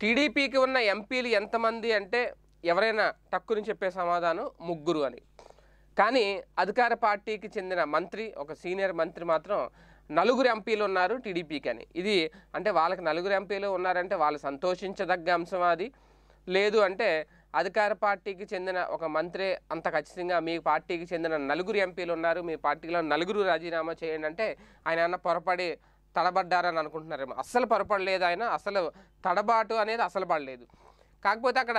టీడీపీకి ఉన్న ఎంపీలు ఎంతమంది అంటే ఎవరైనా టక్కుని చెప్పే సమాధానం ముగ్గురు అని కానీ అధికార పార్టీకి చెందిన మంత్రి ఒక సీనియర్ మంత్రి మాత్రం నలుగురు ఎంపీలు ఉన్నారు టీడీపీకి అని ఇది అంటే వాళ్ళకి నలుగురు ఎంపీలు ఉన్నారంటే వాళ్ళు సంతోషించదగ్గ అంశం అది లేదు అంటే అధికార పార్టీకి చెందిన ఒక మంత్రి అంత ఖచ్చితంగా మీ పార్టీకి చెందిన నలుగురు ఎంపీలు ఉన్నారు మీ పార్టీలో నలుగురు రాజీనామా చేయండి అంటే ఆయన అన్న పొరపడి తడబడ్డారని అనుకుంటున్నారేమో అస్సలు పొరపడలేదు ఆయన అసలు తడబాటు అనేది అసలు పడలేదు కాకపోతే అక్కడ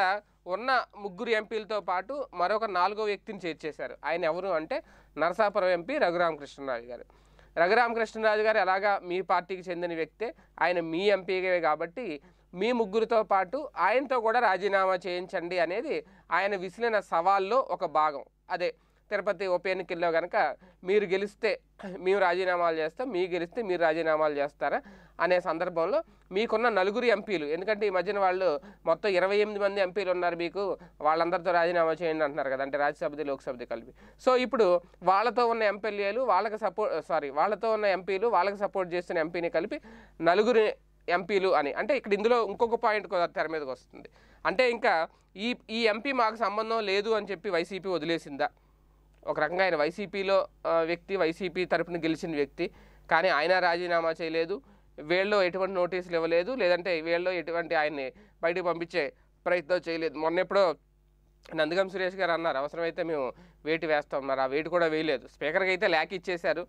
ఉన్న ముగ్గురు ఎంపీలతో పాటు మరొక నాలుగో వ్యక్తిని చేర్చేశారు ఆయన ఎవరు అంటే నరసాపురం ఎంపీ రఘురామకృష్ణరాజు గారు రఘురామకృష్ణరాజు గారు ఎలాగా మీ పార్టీకి చెందిన వ్యక్తే ఆయన మీ ఎంపీగా కాబట్టి మీ ముగ్గురితో పాటు ఆయనతో కూడా రాజీనామా చేయించండి అనేది ఆయన విసిలిన సవాల్లో ఒక భాగం అదే తిరుపతి ఉప ఎన్నికల్లో కనుక మీరు గెలిస్తే మేము రాజీనామాలు చేస్తాం మీ గెలిస్తే మీరు రాజీనామాలు చేస్తారా అనే సందర్భంలో మీకున్న నలుగురు ఎంపీలు ఎందుకంటే ఈ మధ్యన వాళ్ళు మొత్తం ఇరవై ఎనిమిది మంది ఎంపీలు ఉన్నారు మీకు వాళ్ళందరితో రాజీనామా చేయండి అంటున్నారు కదా అంటే రాజ్యసభది లోక్సభది కలిపి సో ఇప్పుడు వాళ్ళతో ఉన్న ఎంపీలు వాళ్ళకి సపోర్ట్ సారీ వాళ్ళతో ఉన్న ఎంపీలు వాళ్ళకి సపోర్ట్ చేస్తున్న ఎంపీని కలిపి నలుగురు ఎంపీలు అని అంటే ఇక్కడ ఇందులో ఇంకొక పాయింట్ తెర మీదకి వస్తుంది అంటే ఇంకా ఈ ఈ ఎంపీ మాకు సంబంధం లేదు అని చెప్పి వైసీపీ వదిలేసిందా ఒక రకంగా ఆయన వైసీపీలో వ్యక్తి వైసీపీ తరపున గెలిచిన వ్యక్తి కానీ ఆయన రాజీనామా చేయలేదు వీళ్ళు ఎటువంటి నోటీసులు ఇవ్వలేదు లేదంటే వీళ్ళు ఎటువంటి ఆయన్ని బయటకు పంపించే ప్రయత్నం చేయలేదు మొన్నెప్పుడో నందగం సురేష్ గారు అన్నారు అవసరమైతే మేము వేటు వేస్తాం మరి ఆ వేటు కూడా వేయలేదు స్పీకర్కి అయితే ల్యాక్ ఇచ్చేశారు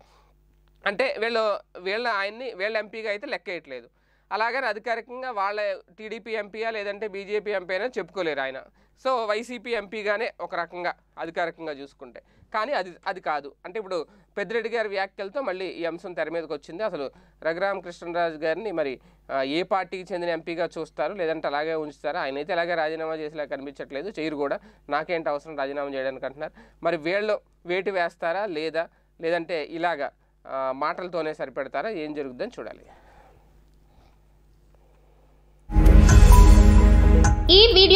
అంటే వీళ్ళు వీళ్ళ ఆయన్ని వీళ్ళ ఎంపీగా అయితే లెక్కేయట్లేదు అలాగని అధికారికంగా వాళ్ళ టీడీపీ ఎంపీయా లేదంటే బీజేపీ ఎంపీ అయినా చెప్పుకోలేరు ఆయన సో వైసీపీ ఎంపీగానే ఒక రకంగా అధికారికంగా చూసుకుంటే కానీ అది అది కాదు అంటే ఇప్పుడు పెద్దిరెడ్డి గారి వ్యాఖ్యలతో మళ్ళీ ఈ అంశం తెర మీదకి వచ్చింది అసలు రఘురామకృష్ణరాజు గారిని మరి ఏ పార్టీకి చెందిన ఎంపీగా చూస్తారు లేదంటే అలాగే ఉంచుతారా అయితే అలాగే రాజీనామా చేసేలా కనిపించట్లేదు చేయరు కూడా నాకేంటి అవసరం రాజీనామా చేయడానికి అంటున్నారు మరి వీళ్ళు వేటు వేస్తారా లేదా లేదంటే ఇలాగా మాటలతోనే సరిపెడతారా ఏం జరుగుద్దని చూడాలి